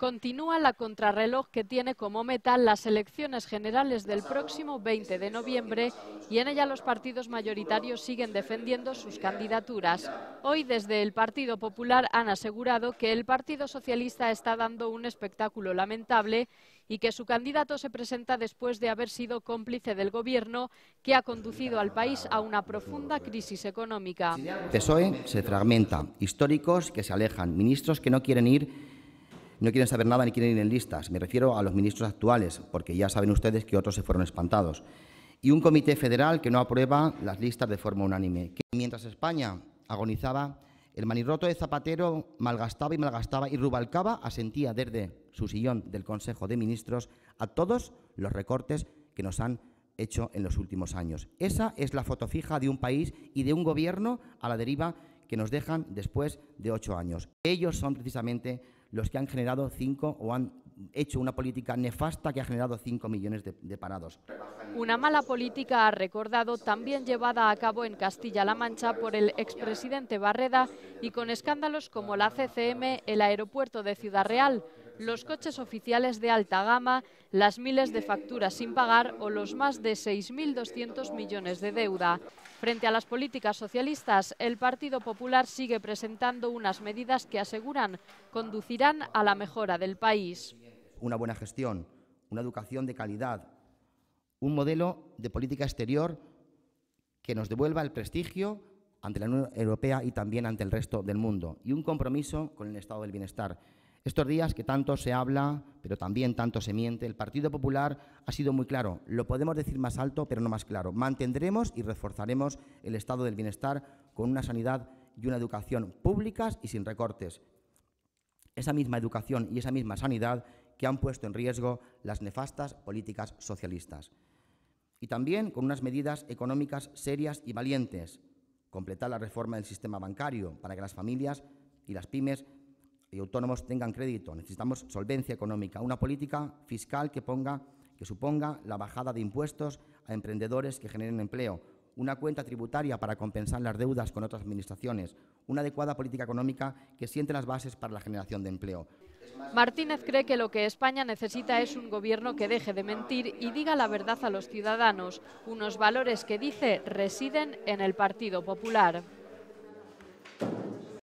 continúa la contrarreloj que tiene como meta las elecciones generales del próximo 20 de noviembre y en ella los partidos mayoritarios siguen defendiendo sus candidaturas. Hoy desde el Partido Popular han asegurado que el Partido Socialista está dando un espectáculo lamentable y que su candidato se presenta después de haber sido cómplice del gobierno que ha conducido al país a una profunda crisis económica. PSOE se fragmenta, históricos que se alejan, ministros que no quieren ir no quieren saber nada ni quieren ir en listas. Me refiero a los ministros actuales, porque ya saben ustedes que otros se fueron espantados. Y un comité federal que no aprueba las listas de forma unánime. Que mientras España agonizaba, el manirroto de Zapatero malgastaba y malgastaba y Rubalcaba asentía desde su sillón del Consejo de Ministros a todos los recortes que nos han hecho en los últimos años. Esa es la foto fija de un país y de un gobierno a la deriva que nos dejan después de ocho años. Ellos son precisamente los que han generado cinco o han hecho una política nefasta que ha generado cinco millones de, de parados. Una mala política, ha recordado, también llevada a cabo en Castilla-La Mancha por el expresidente Barreda y con escándalos como la CCM, el aeropuerto de Ciudad Real los coches oficiales de alta gama, las miles de facturas sin pagar o los más de 6.200 millones de deuda. Frente a las políticas socialistas, el Partido Popular sigue presentando unas medidas que aseguran conducirán a la mejora del país. Una buena gestión, una educación de calidad, un modelo de política exterior que nos devuelva el prestigio ante la Unión Europea y también ante el resto del mundo y un compromiso con el estado del bienestar. Estos días que tanto se habla, pero también tanto se miente, el Partido Popular ha sido muy claro. Lo podemos decir más alto, pero no más claro. Mantendremos y reforzaremos el estado del bienestar con una sanidad y una educación públicas y sin recortes. Esa misma educación y esa misma sanidad que han puesto en riesgo las nefastas políticas socialistas. Y también con unas medidas económicas serias y valientes. Completar la reforma del sistema bancario para que las familias y las pymes y autónomos tengan crédito. Necesitamos solvencia económica, una política fiscal que, ponga, que suponga la bajada de impuestos a emprendedores que generen empleo, una cuenta tributaria para compensar las deudas con otras administraciones, una adecuada política económica que siente las bases para la generación de empleo. Martínez cree que lo que España necesita es un gobierno que deje de mentir y diga la verdad a los ciudadanos, unos valores que dice residen en el Partido Popular.